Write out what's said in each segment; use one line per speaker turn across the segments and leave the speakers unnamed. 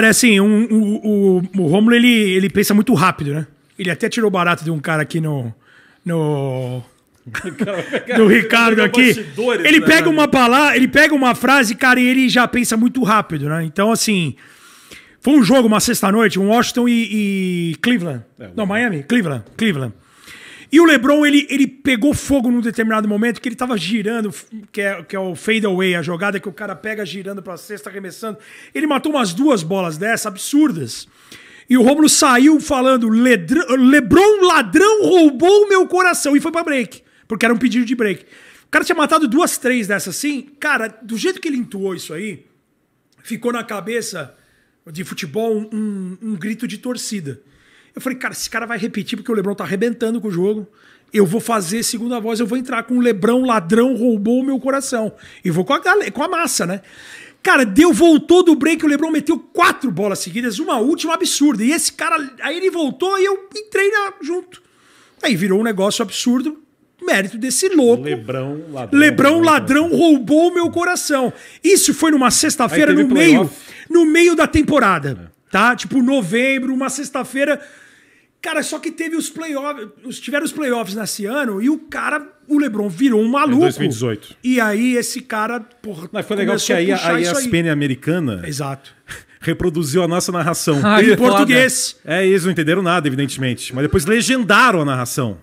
Cara, é assim, um, o o Romulo, ele, ele pensa muito rápido, né? Ele até tirou barato de um cara aqui no... no
do Ricardo aqui. Ele né, pega uma palavra,
ele pega uma frase, cara, e ele já pensa muito rápido, né? Então, assim, foi um jogo uma sexta-noite, um Washington e, e Cleveland. É, Não, Miami, Cleveland, Cleveland. E o LeBron, ele, ele pegou fogo num determinado momento que ele tava girando, que é, que é o fadeaway, a jogada que o cara pega girando pra cesta, arremessando. Ele matou umas duas bolas dessas absurdas. E o Romulo saiu falando: LeBron, ladrão, roubou o meu coração. E foi pra break, porque era um pedido de break. O cara tinha matado duas, três dessas assim. Cara, do jeito que ele entoou isso aí, ficou na cabeça de futebol um, um grito de torcida. Eu falei, cara, esse cara vai repetir porque o Lebron tá arrebentando com o jogo. Eu vou fazer segunda voz, eu vou entrar com o Lebrão, ladrão, roubou o meu coração. E vou com a, com a massa, né? Cara, deu, voltou do break, o Lebron meteu quatro bolas seguidas, uma última absurda. E esse cara, aí ele voltou e eu entrei na, junto. Aí virou um negócio absurdo, mérito desse louco. Lebrão, ladrão. Lebrão, ladrão, roubou o meu coração. Isso foi numa sexta-feira, no meio, no meio da temporada. É tá? Tipo novembro, uma sexta-feira. Cara, só que teve os playoffs, tiveram os playoffs nesse ano e o cara, o LeBron virou um é maluco. Em 2018. E aí esse cara, porra, Mas foi legal que aí a, a ESPN
americana. Exato. Reproduziu a nossa narração. em português. Foda. É, eles não entenderam nada, evidentemente. Mas depois legendaram a narração.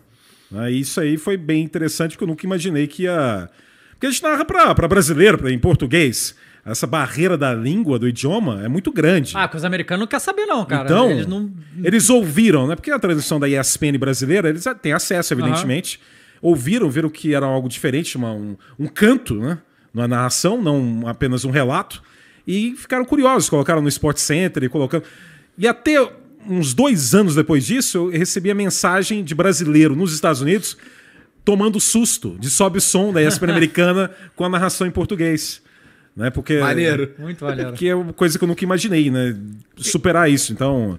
aí né, isso aí foi bem interessante, porque eu nunca imaginei que ia. Porque a gente narra para brasileiro, pra, em português essa barreira da língua, do idioma, é muito grande.
Ah, que os americanos não querem saber, não, cara. Então, eles, não...
eles ouviram, né? Porque a tradução da ESPN brasileira, eles têm acesso, evidentemente. Uhum. Ouviram, viram que era algo diferente, uma, um, um canto, né? Uma narração, não apenas um relato. E ficaram curiosos, colocaram no Sport Center e colocando. E até uns dois anos depois disso, eu recebi a mensagem de brasileiro nos Estados Unidos tomando susto de sobe som da ESPN americana com a narração em português. Né? Porque, maneiro. Muito é maneiro. Que é uma coisa que eu nunca imaginei, né? Superar isso. Então,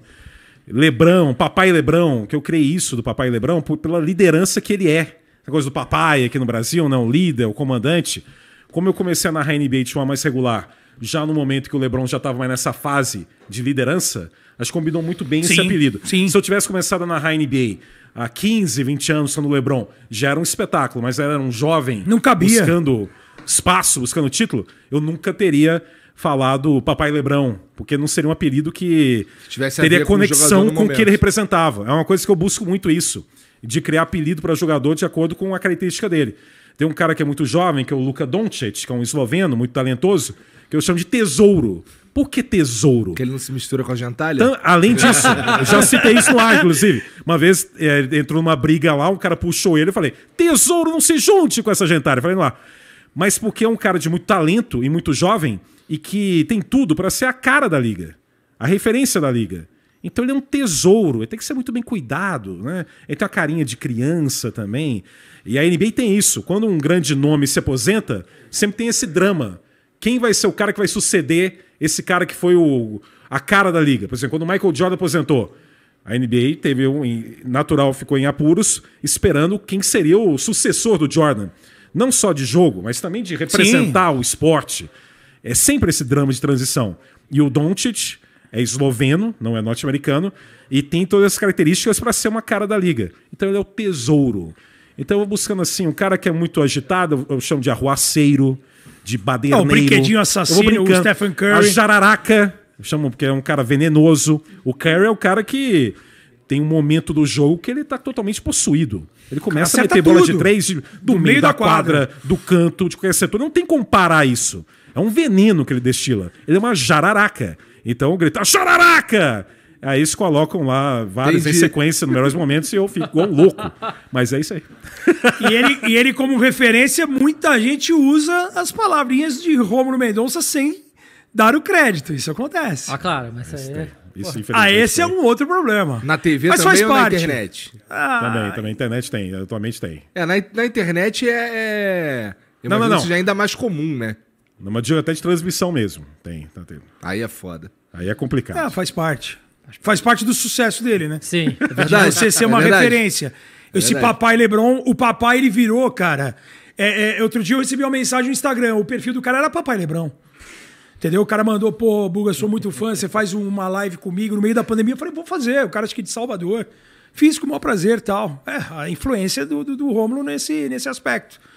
Lebrão, Papai Lebrão, que eu criei isso do Papai Lebrão pela liderança que ele é. Essa coisa do papai aqui no Brasil, né? o líder, o comandante. Como eu comecei a narrar NBA de uma mais regular, já no momento que o Lebron já estava mais nessa fase de liderança, acho que combinou muito bem sim, esse apelido. Sim. Se eu tivesse começado a narrar NBA há 15, 20 anos, sendo o Lebron, já era um espetáculo, mas era um jovem Não cabia. buscando espaço buscando título, eu nunca teria falado Papai Lebrão, porque não seria um apelido que Tivesse teria conexão com, o que ele representava. É uma coisa que eu busco muito isso, de criar apelido para jogador de acordo com a característica dele. Tem um cara que é muito jovem, que é o Luka Doncic, que é um esloveno muito talentoso, que eu chamo de Tesouro. Por que tesouro? Porque ele não se mistura com a gentalha? além disso, eu já citei isso no ar, inclusive. Uma vez é, entrou numa briga lá, um cara puxou ele e falei: Tesouro, não se junte com essa gentalha. Eu falei lá mas porque é um cara de muito talento e muito jovem e que tem tudo para ser a cara da liga, a referência da liga. Então ele é um tesouro, ele tem que ser muito bem cuidado, né? Ele tem uma carinha de criança também. E a NBA tem isso. Quando um grande nome se aposenta, sempre tem esse drama. Quem vai ser o cara que vai suceder esse cara que foi o, a cara da liga? Por exemplo, quando o Michael Jordan aposentou, a NBA teve um natural ficou em apuros esperando quem seria o sucessor do Jordan não só de jogo, mas também de representar Sim. o esporte. É sempre esse drama de transição. E o Doncic é esloveno, não é norte-americano, e tem todas as características para ser uma cara da liga. Então ele é o tesouro. Então eu vou buscando assim, um cara que é muito agitado, eu chamo de arruaceiro, de baderneiro. o brinquedinho assassino, o Stephen Curry. A jararaca, eu chamo porque é um cara venenoso. O Curry é o cara que tem um momento do jogo que ele tá totalmente possuído. Ele começa Acerta a meter bola de três do, do meio, meio, da, da quadra, quadra, do canto, de qualquer setor. Não tem como parar isso. É um veneno que ele destila. Ele é uma jararaca. Então gritar jararaca! Aí eles colocam lá várias Entendi. em sequência, melhores momentos, e eu fico igual um louco. Mas é isso aí.
E ele, e ele, como referência, muita gente usa as palavrinhas de Romulo Mendonça sem dar o crédito. Isso acontece. Ah, claro, mas isso aí. É... Isso, ah, esse é um outro problema. Na TV Mas também ou parte. na internet? Ah, também,
também. Internet tem, atualmente tem.
É, na, na internet é. é... Não, não, não. Isso já
é ainda mais comum, né? Numa digo até de transmissão mesmo. Tem, tá tendo. Aí é foda. Aí é
complicado. Ah, faz parte. Faz parte do sucesso dele, né? Sim. É verdade. Você ser é uma verdade. referência. É esse é papai Lebron, o papai ele virou, cara. É, é, outro dia eu recebi uma mensagem no Instagram. O perfil do cara era papai Lebron. Entendeu? O cara mandou, pô, Buga, sou muito fã, você faz uma live comigo no meio da pandemia. Eu falei, vou fazer. O cara acho que é de Salvador. Fiz com o maior prazer tal. É, a influência do, do, do Romulo nesse, nesse aspecto.